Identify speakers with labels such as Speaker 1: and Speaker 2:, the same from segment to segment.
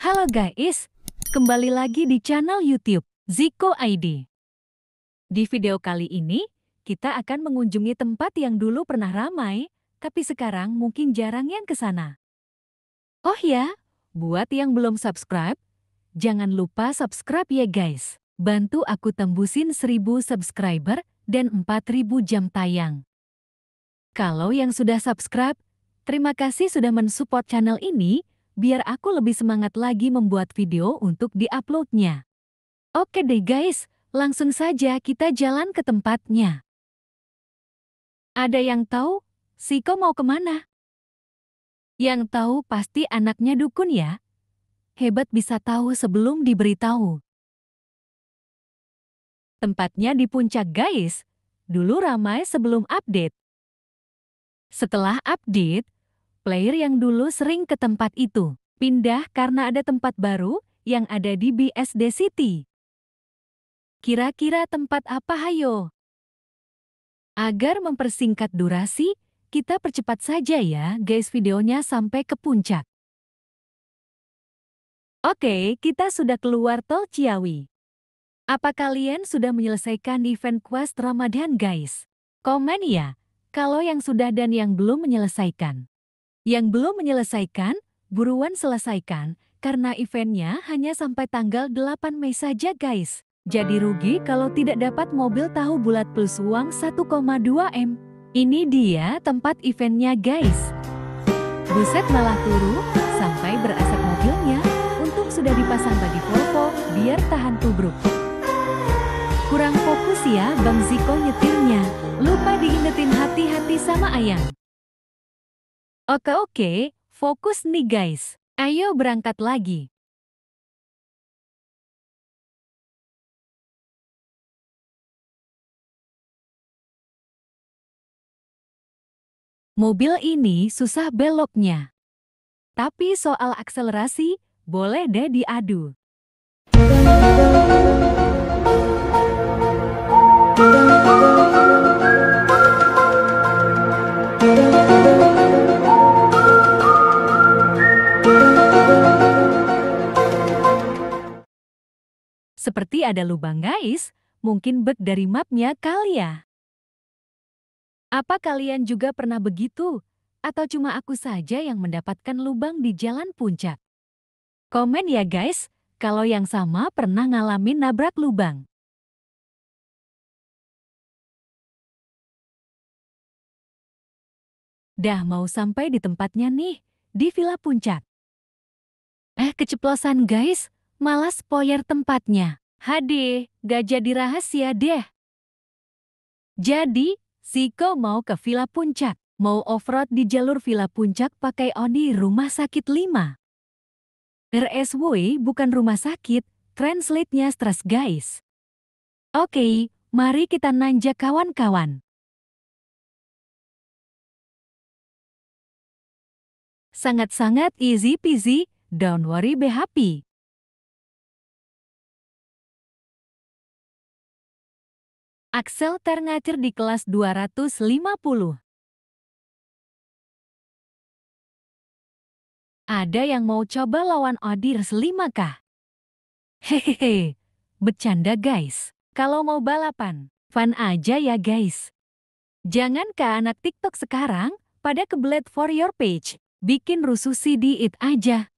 Speaker 1: Halo guys, kembali lagi di channel YouTube Ziko ID. Di video kali ini, kita akan mengunjungi tempat yang dulu pernah ramai, tapi sekarang mungkin jarang yang ke sana. Oh ya, buat yang belum subscribe, jangan lupa subscribe ya guys. Bantu aku tembusin 1000 subscriber dan 4000 jam tayang. Kalau yang sudah subscribe, terima kasih sudah mensupport channel ini biar aku lebih semangat lagi membuat video untuk diuploadnya. Oke deh guys, langsung saja kita jalan ke tempatnya. Ada yang tahu, Siko mau kemana? Yang tahu pasti anaknya dukun ya. Hebat bisa tahu sebelum diberitahu. Tempatnya di puncak guys. Dulu ramai sebelum update. Setelah update, Player yang dulu sering ke tempat itu, pindah karena ada tempat baru yang ada di BSD City. Kira-kira tempat apa hayo? Agar mempersingkat durasi, kita percepat saja ya guys videonya sampai ke puncak. Oke, kita sudah keluar tol Ciawi. Apa kalian sudah menyelesaikan event quest Ramadan guys? Komen ya, kalau yang sudah dan yang belum menyelesaikan. Yang belum menyelesaikan, buruan selesaikan, karena eventnya hanya sampai tanggal 8 Mei saja guys. Jadi rugi kalau tidak dapat mobil tahu bulat plus uang 1,2 M. Ini dia tempat eventnya guys. Buset malah turu, sampai berasap mobilnya. Untuk sudah dipasang bagi Volvo, biar tahan tubruk. Kurang fokus ya Bang Ziko nyetirnya. Lupa diingetin
Speaker 2: hati-hati sama Ayang. Oke oke, fokus nih guys. Ayo berangkat lagi. Mobil ini susah beloknya. Tapi
Speaker 1: soal akselerasi, boleh deh diadu. Seperti ada lubang guys mungkin bug dari mapnya kali ya. Apa kalian juga pernah begitu? Atau cuma aku saja yang mendapatkan lubang di jalan
Speaker 2: puncak? Komen ya guys, kalau yang sama pernah ngalamin nabrak lubang. Dah mau sampai di tempatnya nih, di Villa Puncak.
Speaker 1: Eh keceplosan guys, malas poyer tempatnya. HD, gak jadi rahasia deh. Jadi, Siko mau ke Villa Puncak. Mau off-road di jalur Villa Puncak pakai Oni Rumah Sakit 5. RSW bukan rumah sakit, translate-nya stress guys.
Speaker 2: Oke, mari kita nanjak kawan-kawan. Sangat-sangat easy peasy, don't worry be happy. Axel Ter di kelas 250. Ada yang mau coba lawan Odirs 5kah? Hehehe, bercanda
Speaker 1: guys. Kalau mau balapan, fun aja ya guys. Jangan ke anak TikTok sekarang pada kebelet for your page, bikin rusuh si it aja.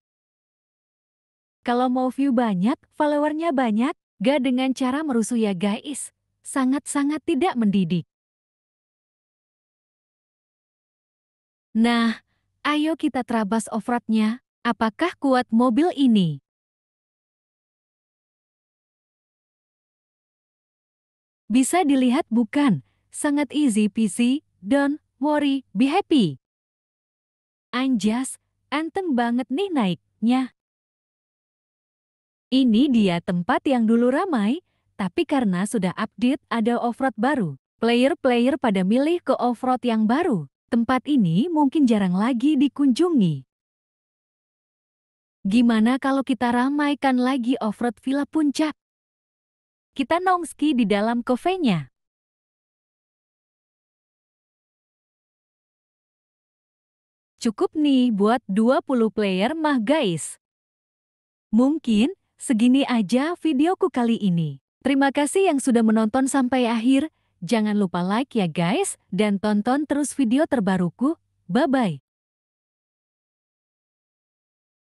Speaker 1: Kalau mau view banyak, followernya banyak, gak dengan cara merusuh ya guys sangat-sangat tidak mendidik.
Speaker 2: Nah, ayo kita terabas ofratnya. Apakah kuat mobil ini? Bisa dilihat bukan? Sangat easy peasy,
Speaker 1: don't worry, be happy. Anjas, anteng banget nih naiknya. Ini dia tempat yang dulu ramai, tapi karena sudah update ada offroad baru. Player-player pada milih ke offroad yang baru. Tempat ini mungkin jarang lagi dikunjungi.
Speaker 2: Gimana kalau kita ramaikan lagi offroad Villa Puncak? Kita nongski di dalam kafenya. Cukup nih buat 20 player
Speaker 1: mah guys. Mungkin segini aja videoku kali ini. Terima kasih yang sudah menonton sampai akhir. Jangan lupa like ya guys, dan tonton
Speaker 2: terus video terbaruku. Bye-bye.